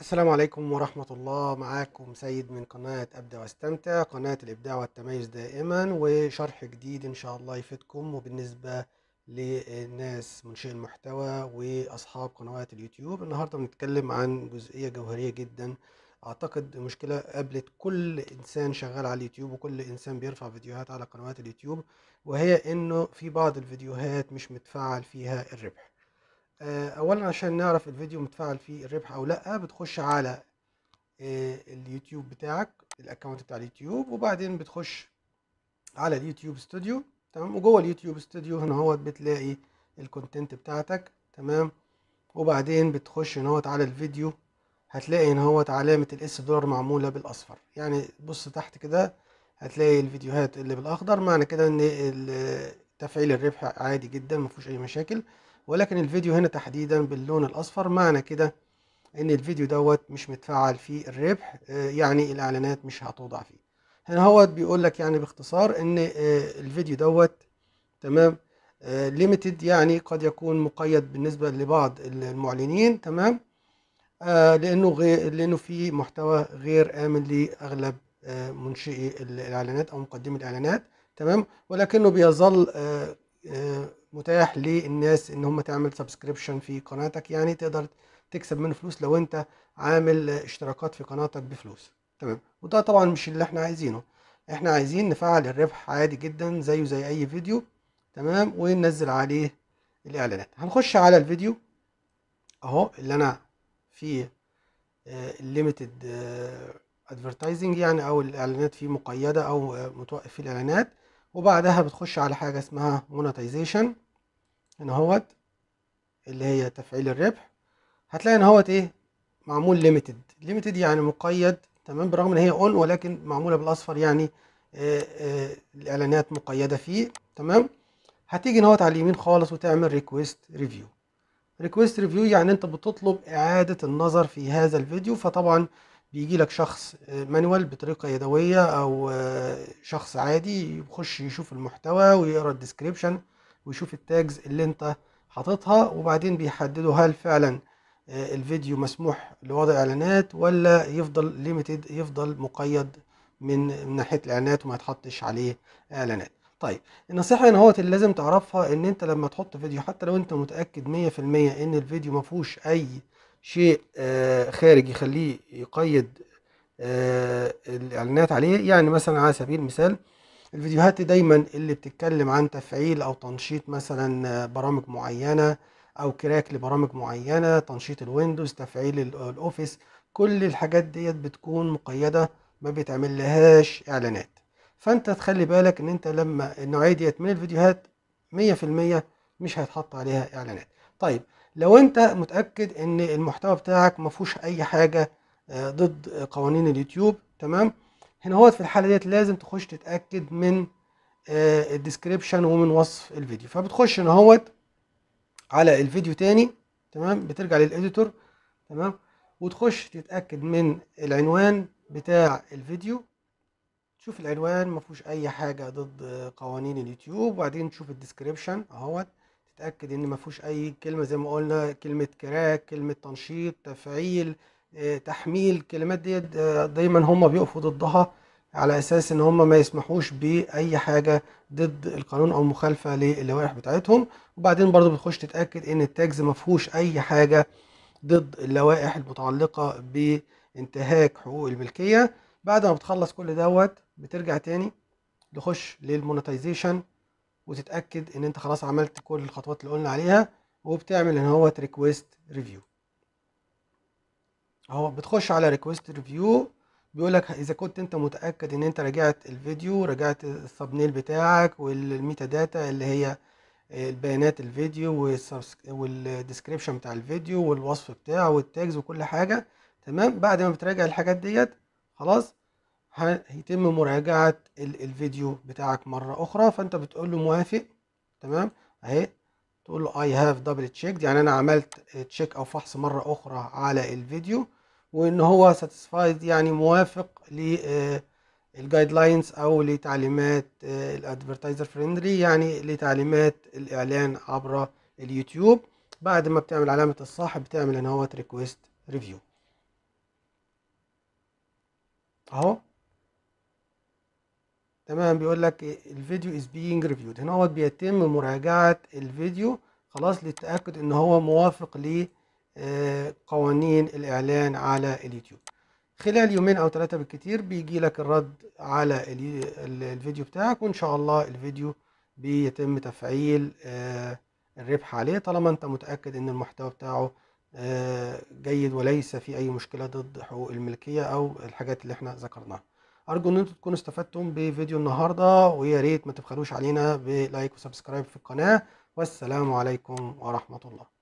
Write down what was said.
السلام عليكم ورحمة الله معاكم سيد من قناة أبدأ واستمتع قناة الإبداع والتميز دائما وشرح جديد إن شاء الله يفيدكم وبالنسبة للناس منشئ المحتوى وأصحاب قنوات اليوتيوب النهاردة بنتكلم عن جزئية جوهرية جدا أعتقد مشكلة قابلت كل إنسان شغال على اليوتيوب وكل إنسان بيرفع فيديوهات على قنوات اليوتيوب وهي إنه في بعض الفيديوهات مش متفعل فيها الربح آه، اولا عشان نعرف الفيديو متفعل فيه الربح او لا بتخش على آه، اليوتيوب بتاعك الاكونت بتاع اليوتيوب وبعدين بتخش على اليوتيوب ستوديو تمام وجوه اليوتيوب ستوديو هنا اهوت بتلاقي الكونتنت بتاعتك تمام وبعدين بتخش هنا اهوت على الفيديو هتلاقي هنا اهوت علامه الاس دولار معموله بالاصفر يعني بص تحت كده هتلاقي الفيديوهات اللي بالاخضر معنى كده ان تفعيل الربح عادي جدا مفيهوش اي مشاكل ولكن الفيديو هنا تحديدا باللون الاصفر معنى كده ان الفيديو دوت مش متفعل فيه الربح آه، يعني الاعلانات مش هتوضع فيه هنا هو بيقول لك يعني باختصار ان آه، الفيديو دوت تمام ليميتد آه، يعني قد يكون مقيد بالنسبه لبعض المعلنين تمام لانه غير لانه في محتوى غير امن لاغلب منشئي الاعلانات او مقدمي الاعلانات تمام ولكنه بيظل متاح للناس ان هم تعمل سبسكريبشن في قناتك يعني تقدر تكسب منه فلوس لو انت عامل اشتراكات في قناتك بفلوس تمام وده طبعا مش اللي احنا عايزينه احنا عايزين نفعل الربح عادي جدا زيه زي اي فيديو تمام وننزل عليه الاعلانات هنخش على الفيديو اهو اللي انا فيه الليميتد آه، ادفرتايزنج آه، يعني او الاعلانات فيه مقيده او متوقف في الاعلانات وبعدها بتخش على حاجة اسمها مونتايزيشن هنا هوت اللي هي تفعيل الربح هتلاقي ان هوت ايه معمول ليميتد ليميتد يعني مقيد تمام برغم ان هي اون ولكن معمولة بالاصفر يعني آآ آه، آآ آه، الاعلانات مقيدة فيه تمام هتيجي ان على اليمين خالص وتعمل ريكويست ريفيو ريكويست ريفيو يعني انت بتطلب اعادة النظر في هذا الفيديو فطبعا بيجي لك شخص آه، مانوال بطريقه يدويه او آه، شخص عادي يخش يشوف المحتوى ويقرا الديسكريبشن ويشوف التاجز اللي انت حاططها وبعدين بيحددوا هل فعلا آه، الفيديو مسموح لوضع اعلانات ولا يفضل ليميتد يفضل مقيد من ناحيه الاعلانات وما يتحطش عليه اعلانات طيب النصيحه هنا هوت اللي لازم تعرفها ان انت لما تحط فيديو حتى لو انت متاكد 100% ان الفيديو ما فيهوش اي شيء آه، خارج يخليه يقيد آه، الاعلانات عليه يعني مثلا على سبيل المثال الفيديوهات دايما اللي بتتكلم عن تفعيل او تنشيط مثلا آه، برامج معينه او كراك لبرامج معينه تنشيط الويندوز تفعيل الاوفيس كل الحاجات ديت بتكون مقيده ما بيتعمل لهاش اعلانات فانت تخلي بالك ان انت لما النوعيه ديت من الفيديوهات 100% مش هيتحط عليها اعلانات طيب لو انت متاكد ان المحتوى بتاعك ما فيهوش اي حاجه آه، ضد قوانين اليوتيوب تمام هنا هو في الحاله ديت لازم تخش تتاكد من آه، الديسكريبشن ومن وصف الفيديو فبتخش هنا اهوت على الفيديو تاني تمام بترجع للاديتور تمام وتخش تتاكد من العنوان بتاع الفيديو تشوف العنوان ما فيهوش اي حاجه ضد قوانين اليوتيوب وبعدين تشوف الديسكريبشن اهوت تأكد ان ما فيهوش اي كلمه زي ما قلنا كلمه كراك كلمه تنشيط تفعيل آه، تحميل الكلمات ديت آه، دايما هم بيقفوا ضدها على اساس ان هم ما يسمحوش باي حاجه ضد القانون او مخالفه للوائح بتاعتهم وبعدين برضو بتخش تتاكد ان التاجز ما فيهوش اي حاجه ضد اللوائح المتعلقه بانتهاك حقوق الملكيه بعد ما بتخلص كل دوت بترجع تاني تخش للمونتايزيشن وتتاكد ان انت خلاص عملت كل الخطوات اللي قلنا عليها وبتعمل ان هو ريكويست ريفيو اهو بتخش على ريكويست ريفيو بيقول لك اذا كنت انت متاكد ان انت راجعت الفيديو راجعت الثمبنيل بتاعك والميتا داتا اللي هي البيانات الفيديو والديسكريبشن بتاع الفيديو والوصف بتاعه والتاجز وكل حاجه تمام بعد ما بتراجع الحاجات ديت خلاص هيتم مراجعة الفيديو بتاعك مرة أخرى فأنت بتقول له موافق تمام أهي تقول له I have double checked يعني أنا عملت تشيك أو فحص مرة أخرى على الفيديو وإن هو satisfied يعني موافق للجايد آه، لاينز أو لتعليمات آه، الأدفرتايزر فريندلي يعني لتعليمات الإعلان عبر اليوتيوب بعد ما بتعمل علامة الصح بتعمل إن هو ريكويست ريفيو أهو تمام بيقول لك الفيديو از بينج ريفيود هنا هو بيتم مراجعه الفيديو خلاص للتاكد ان هو موافق لقوانين آه، الاعلان على اليوتيوب خلال يومين او ثلاثه بالكتير بيجي لك الرد على الفيديو بتاعك وان شاء الله الفيديو بيتم تفعيل آه، الربح عليه طالما انت متاكد ان المحتوى بتاعه آه، جيد وليس في اي مشكله ضد حقوق الملكيه او الحاجات اللي احنا ذكرناها ارجو ان انتم تكونوا استفدتم بفيديو النهارده ويا ريت ما تبخلوش علينا بلايك وسبسكرايب في القناه والسلام عليكم ورحمه الله